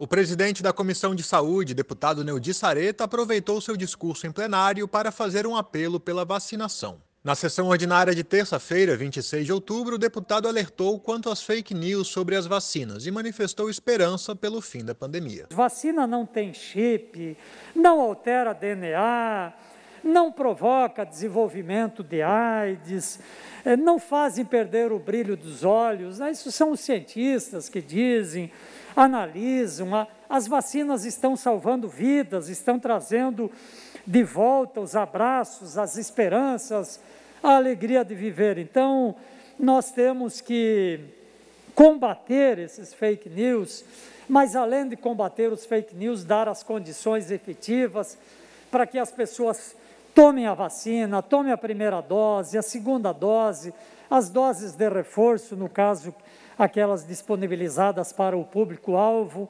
O presidente da Comissão de Saúde, deputado Neudi Sareta, aproveitou seu discurso em plenário para fazer um apelo pela vacinação. Na sessão ordinária de terça-feira, 26 de outubro, o deputado alertou quanto às fake news sobre as vacinas e manifestou esperança pelo fim da pandemia. Vacina não tem chip, não altera DNA, não provoca desenvolvimento de AIDS, eh, não fazem perder o brilho dos olhos. Né? Isso são os cientistas que dizem, analisam. as vacinas estão salvando vidas, estão trazendo de volta os abraços, as esperanças, a alegria de viver. Então, nós temos que combater esses fake news, mas além de combater os fake news, dar as condições efetivas para que as pessoas tomem a vacina, tomem a primeira dose, a segunda dose, as doses de reforço, no caso, aquelas disponibilizadas para o público-alvo.